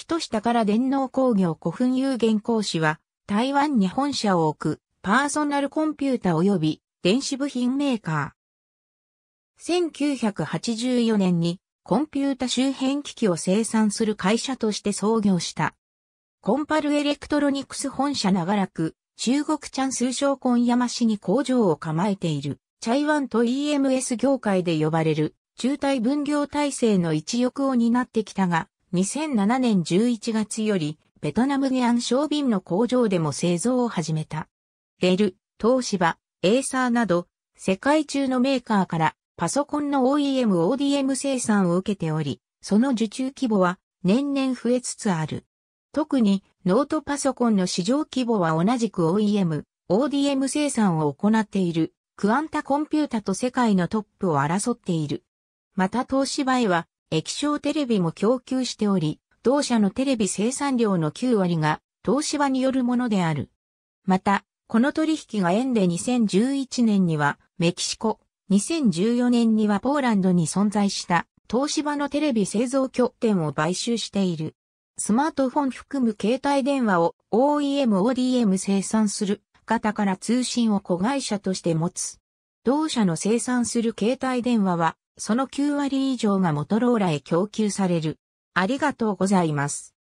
人下から電脳工業古墳有限講師は、台湾に本社を置く、パーソナルコンピュータ及び電子部品メーカー。1984年にコンピュータ周辺機器を生産する会社として創業した。コンパルエレクトロニクス本社長らく、中国チャンス商工山市に工場を構えている、チャイワンと EMS 業界で呼ばれる、中台分業体制の一翼を担ってきたが、2007年11月より、ベトナムギアン商品の工場でも製造を始めた。デル、東芝、エーサーなど、世界中のメーカーからパソコンの OEM、ODM 生産を受けており、その受注規模は年々増えつつある。特にノートパソコンの市場規模は同じく OEM、ODM 生産を行っているクアンタコンピュータと世界のトップを争っている。また東芝へは液晶テレビも供給しており、同社のテレビ生産量の9割が東芝によるものである。また、この取引が縁で2011年にはメキシコ、2014年にはポーランドに存在した東芝のテレビ製造拠点を買収している。スマートフォン含む携帯電話を OEM、ODM 生産する方から通信を子会社として持つ。同社の生産する携帯電話はその9割以上がモトローラへ供給される。ありがとうございます。